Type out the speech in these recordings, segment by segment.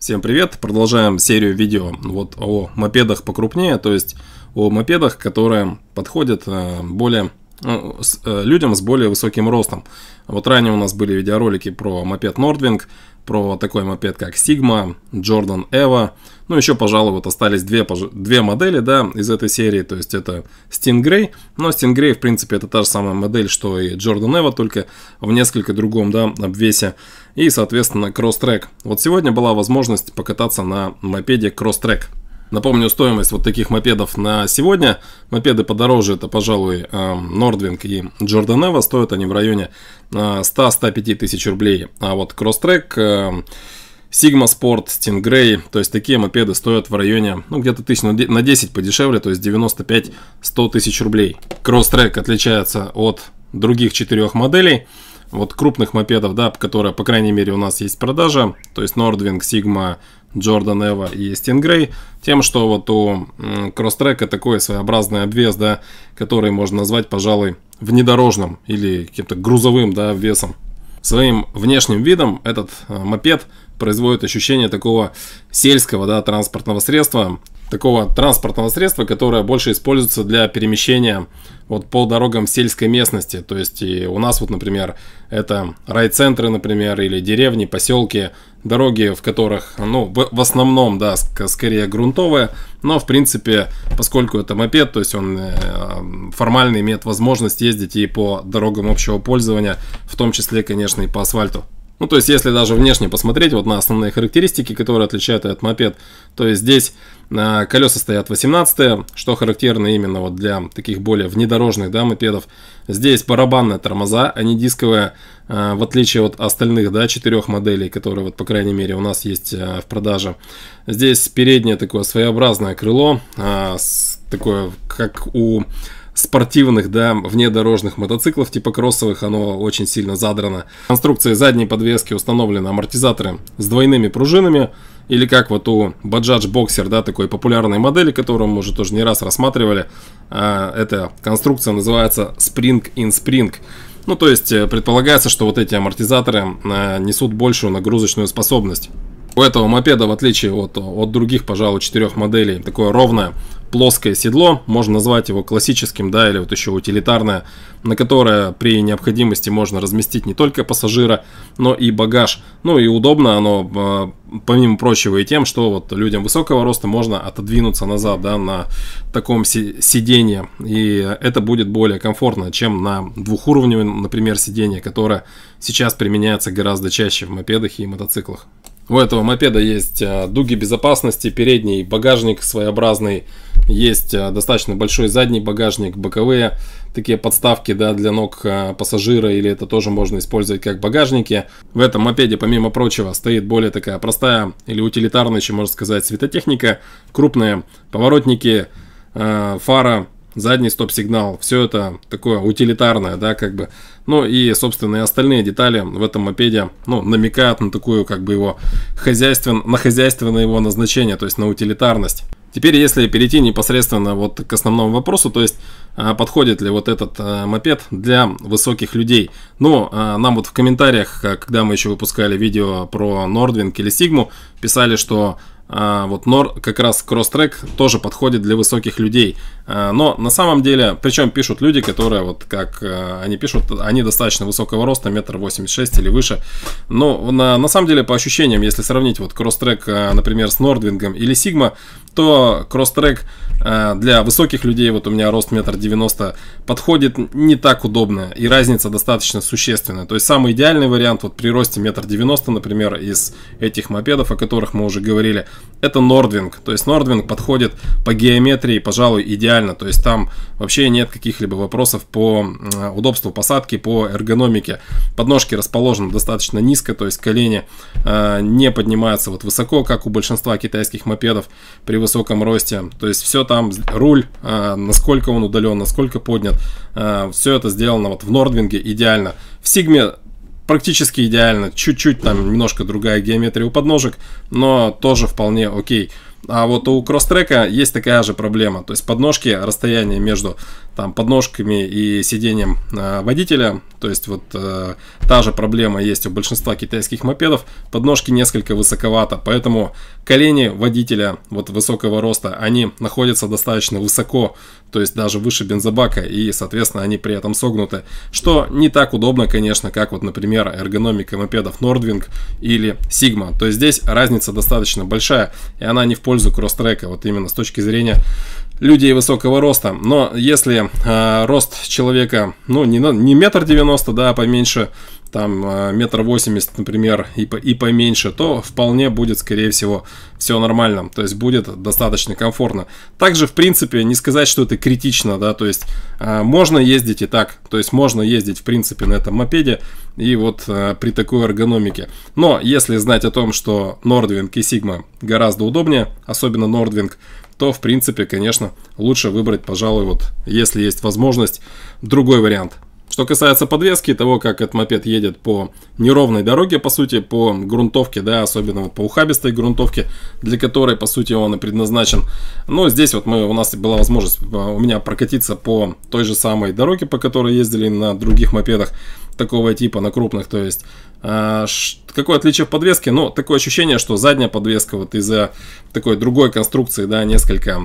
Всем привет! Продолжаем серию видео вот о мопедах покрупнее, то есть о мопедах, которые подходят э, более ну, с, э, людям с более высоким ростом. Вот ранее у нас были видеоролики про мопед Nordwing, про такой мопед как Sigma, Jordan Eva. Ну, еще, пожалуй, вот остались две, две модели, да, из этой серии. То есть это Stingray. Но Stingray, в принципе, это та же самая модель, что и Jordan Eva, только в несколько другом, да, обвесе. И, соответственно, Cross Track. Вот сегодня была возможность покататься на мопеде Cross Track. Напомню стоимость вот таких мопедов на сегодня. Мопеды подороже, это, пожалуй, Nordwing э, и Jordan Evo. Стоят они в районе 100-105 э, тысяч рублей. А вот Crosstrek, э, Sigma Sport, Stingray, то есть такие мопеды стоят в районе, ну, где-то тысяч на 10 подешевле, то есть 95-100 тысяч рублей. Crosstrek отличается от других четырех моделей вот крупных мопедов, да, которые, по крайней мере, у нас есть продажа, то есть Nordwing, Sigma, Джордан Эва и Стингрей, тем, что вот у кросс-трека такой своеобразный обвес, да, который можно назвать, пожалуй, внедорожным или каким-то грузовым, да, весом. Своим внешним видом этот э, мопед производит ощущение такого сельского, да, транспортного средства, такого транспортного средства, которое больше используется для перемещения вот по дорогам сельской местности. То есть и у нас вот, например, это райцентры, например, или деревни, поселки, дороги, в которых, ну, в, в основном, да, ск скорее грунтовые, но, в принципе, поскольку это мопед, то есть он э, формально имеет возможность ездить и по дорогам общего пользования, в том числе, конечно, и по асфальту. Ну, то есть, если даже внешне посмотреть вот на основные характеристики, которые отличают этот мопед, то есть здесь э, колеса стоят 18 что характерно именно вот для таких более внедорожных да, мопедов. Здесь барабанные тормоза, а не дисковые, в отличие от остальных да, четырех моделей, которые, вот, по крайней мере, у нас есть а, в продаже. Здесь переднее такое своеобразное крыло, а, такое, как у спортивных, да, внедорожных мотоциклов типа кроссовых оно очень сильно задрано. В конструкции задней подвески установлены амортизаторы с двойными пружинами, или как вот у Bajaj Boxer, да, такой популярной модели, которую мы уже тоже не раз рассматривали, а, эта конструкция называется Spring in Spring. Ну, то есть э, предполагается, что вот эти амортизаторы э, несут большую нагрузочную способность. У этого мопеда, в отличие от, от других, пожалуй, четырех моделей, такое ровное плоское седло, можно назвать его классическим, да, или вот еще утилитарное, на которое при необходимости можно разместить не только пассажира, но и багаж. Ну и удобно оно, а, помимо прочего, и тем, что вот людям высокого роста можно отодвинуться назад, да, на таком сиденье, и это будет более комфортно, чем на двухуровневом, например, сиденье, которое сейчас применяется гораздо чаще в мопедах и мотоциклах. У этого мопеда есть а, дуги безопасности, передний багажник своеобразный, есть э, достаточно большой задний багажник, боковые такие подставки да, для ног э, пассажира, или это тоже можно использовать как багажники. В этом мопеде, помимо прочего, стоит более такая простая или утилитарная, чем можно сказать, светотехника, крупные поворотники, э, фара, задний стоп-сигнал, все это такое утилитарное, да, как бы. Ну и, собственно, и остальные детали в этом мопеде, ну, намекают на такую, как бы его хозяйствен, на хозяйственное его назначение, то есть на утилитарность. Теперь, если перейти непосредственно вот к основному вопросу, то есть а, подходит ли вот этот а, мопед для высоких людей. Ну, а, нам вот в комментариях, когда мы еще выпускали видео про Nordwing или Sigma, писали, что а, вот Nor как раз кросс-трек тоже подходит для высоких людей. А, но на самом деле, причем пишут люди, которые вот как э, они пишут, они достаточно высокого роста, метр восемьдесят шесть или выше. Но на, на самом деле по ощущениям, если сравнить вот кросс-трек, э, например, с Нордвингом или Sigma, то кросс-трек э, для высоких людей, вот у меня рост метр девяносто, подходит не так удобно. И разница достаточно существенная. То есть самый идеальный вариант вот при росте метр девяносто, например, из этих мопедов, о которых мы уже говорили – это Nordwing. То есть Nordwing подходит по геометрии, пожалуй, идеально. То есть там вообще нет каких-либо вопросов по удобству посадки, по эргономике. Подножки расположены достаточно низко, то есть колени э, не поднимаются вот высоко, как у большинства китайских мопедов при высоком росте. То есть все там, руль, э, насколько он удален, насколько поднят. Э, все это сделано вот в Нордвинге идеально. В Sigma практически идеально. Чуть-чуть там немножко другая геометрия у подножек, но тоже вполне окей. А вот у кросс-трека есть такая же проблема. То есть подножки, расстояние между там, подножками и сиденьем э, водителя. То есть вот э, та же проблема есть у большинства китайских мопедов. Подножки несколько высоковато, поэтому колени водителя вот высокого роста, они находятся достаточно высоко то есть даже выше бензобака, и, соответственно, они при этом согнуты, что не так удобно, конечно, как вот, например, эргономика мопедов Nordwing или Sigma. То есть здесь разница достаточно большая, и она не в пользу кросс-трека, вот именно с точки зрения людей высокого роста. Но если э, рост человека, ну, не, не метр девяносто, да, а поменьше, там э, метр восемьдесят, например, и, по, и поменьше, то вполне будет, скорее всего, все нормально. То есть будет достаточно комфортно. Также, в принципе, не сказать, что это критично, да, то есть э, можно ездить и так. То есть можно ездить, в принципе, на этом мопеде и вот э, при такой эргономике. Но если знать о том, что Nordwing и Sigma гораздо удобнее, особенно Nordwing, то, в принципе, конечно, лучше выбрать, пожалуй, вот, если есть возможность, другой вариант – что касается подвески, того, как этот мопед едет по неровной дороге, по сути, по грунтовке, да, особенно вот по ухабистой грунтовке, для которой, по сути, он и предназначен. Но ну, здесь вот мы, у нас была возможность э, у меня прокатиться по той же самой дороге, по которой ездили на других мопедах такого типа, на крупных, то есть а, Какое отличие в подвеске? Ну, такое ощущение, что задняя подвеска вот из-за такой другой конструкции, да, несколько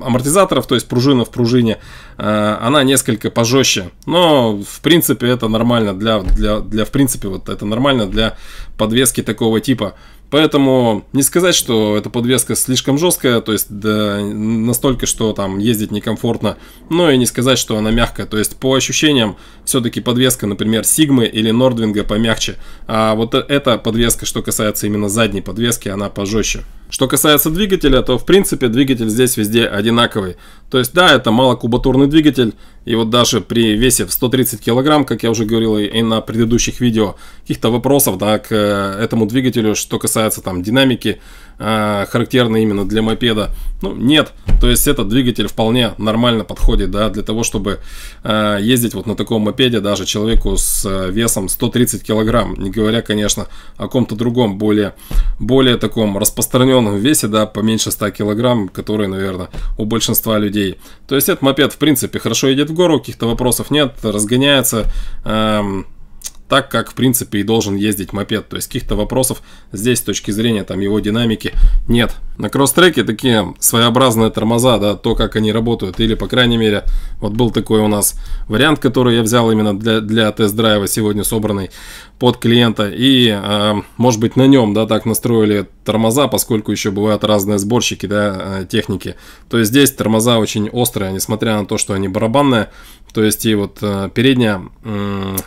амортизаторов, то есть пружина в пружине, а, она несколько пожестче. Но, в принципе, это нормально для, для, для в принципе, вот это нормально для подвески такого типа. Поэтому не сказать, что эта подвеска слишком жесткая, то есть да, настолько, что там ездить некомфортно, но и не сказать, что она мягкая. То есть по ощущениям все-таки подвеска, например, Сигмы или Нордвинга помягче. А вот э, эта подвеска, что касается именно задней подвески, она пожестче. Что касается двигателя, то в принципе двигатель здесь везде одинаковый. То есть да, это малокубатурный двигатель, и вот даже при весе в 130 кг, как я уже говорил и на предыдущих видео, каких-то вопросов да, к э, этому двигателю, что касается там динамики, э, характерной именно для мопеда, ну нет. То есть этот двигатель вполне нормально подходит да, для того, чтобы э, ездить вот на таком мопеде даже человеку с весом 130 кг, не говоря, конечно, о ком-то другом, более, более таком распространенном он весе, да, поменьше 100 килограмм, который, наверное, у большинства людей. То есть этот мопед, в принципе, хорошо едет в гору, каких-то вопросов нет, разгоняется эм, так, как, в принципе, и должен ездить мопед. То есть каких-то вопросов здесь с точки зрения там его динамики нет. На кросс-треке такие своеобразные тормоза, да, то, как они работают. Или, по крайней мере, вот был такой у нас вариант, который я взял именно для, для тест-драйва сегодня собранный под клиента. И, э, может быть, на нем, да, так настроили тормоза, поскольку еще бывают разные сборщики да, э, техники, то есть здесь тормоза очень острые, несмотря на то, что они барабанные, то есть и вот э, передняя,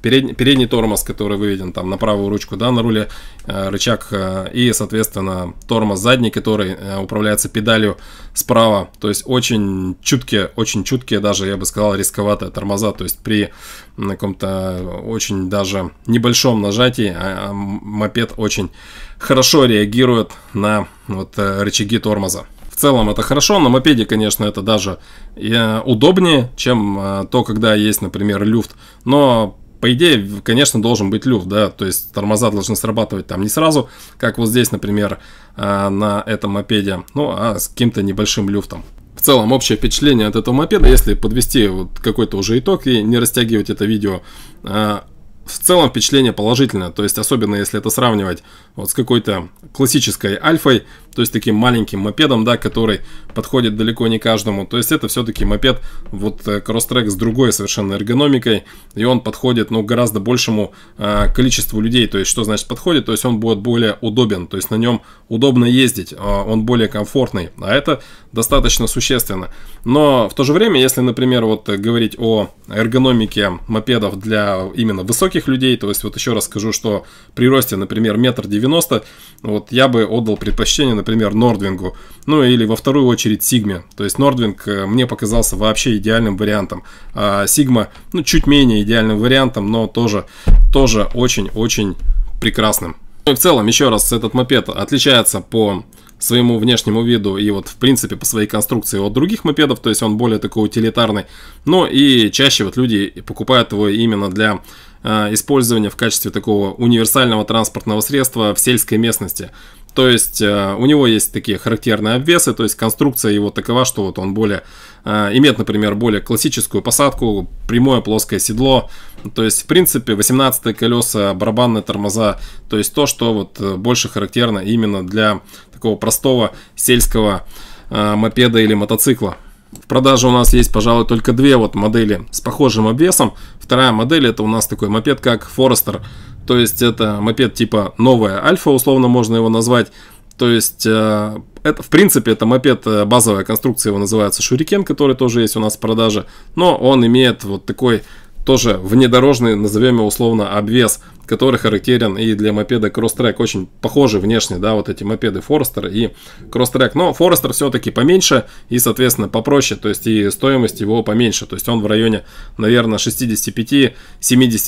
передний, передний тормоз, который выведен там на правую ручку, да, на руле э, рычаг и, соответственно, тормоз задний, который управляется педалью, справа. То есть очень чуткие, очень чуткие даже, я бы сказал, рисковатые тормоза. То есть при каком-то очень даже небольшом нажатии а, а, мопед очень хорошо реагирует на вот э, рычаги тормоза. В целом это хорошо, на мопеде, конечно, это даже э, удобнее, чем э, то, когда есть, например, люфт. Но по идее, конечно, должен быть люфт, да, то есть тормоза должны срабатывать там не сразу, как вот здесь, например, э, на этом мопеде, ну, а с каким-то небольшим люфтом. В целом, общее впечатление от этого мопеда, если подвести вот какой-то уже итог и не растягивать это видео, э, в целом впечатление положительное, то есть особенно если это сравнивать вот с какой-то классической альфой, то есть таким маленьким мопедом, да, который подходит далеко не каждому. То есть это все-таки мопед, вот кросс-трек э, с другой совершенно эргономикой, и он подходит, ну, гораздо большему э, количеству людей. То есть что значит подходит? То есть он будет более удобен, то есть на нем удобно ездить, э, он более комфортный, а это достаточно существенно. Но в то же время, если, например, вот э, говорить о эргономике мопедов для именно высоких людей, то есть вот еще раз скажу, что при росте, например, метр девяносто, вот я бы отдал предпочтение, например, Нордвингу, ну или во вторую очередь Сигме. То есть Нордвинг э, мне показался вообще идеальным вариантом. А Сигма, ну, чуть менее идеальным вариантом, но тоже, тоже очень-очень прекрасным. Ну и в целом, еще раз, этот мопед отличается по своему внешнему виду и вот в принципе по своей конструкции от других мопедов, то есть он более такой утилитарный. Но ну и чаще вот люди покупают его именно для э, использования в качестве такого универсального транспортного средства в сельской местности. То есть э, у него есть такие характерные обвесы, то есть конструкция его такова, что вот он более э, имеет, например, более классическую посадку, прямое плоское седло. То есть, в принципе, 18 колеса, барабанные тормоза, то есть то, что вот э, больше характерно именно для такого простого сельского э, мопеда или мотоцикла. В продаже у нас есть, пожалуй, только две вот модели с похожим обвесом. Вторая модель это у нас такой мопед, как Forester. То есть это мопед типа новая альфа, условно можно его назвать. То есть, э, это, в принципе, это мопед, э, базовая конструкция его называется Шурикен, который тоже есть у нас в продаже. Но он имеет вот такой тоже внедорожный, назовем его условно, обвес, который характерен и для мопеда Crosstrek. Очень похожи внешне, да, вот эти мопеды Forester и Crosstrek. Но Forester все-таки поменьше и, соответственно, попроще, то есть и стоимость его поменьше. То есть он в районе, наверное, 65-70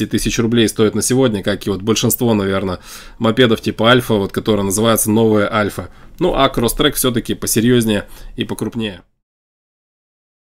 тысяч рублей стоит на сегодня, как и вот большинство, наверное, мопедов типа Альфа, вот которые называются новые Альфа. Ну а Crosstrek все-таки посерьезнее и покрупнее.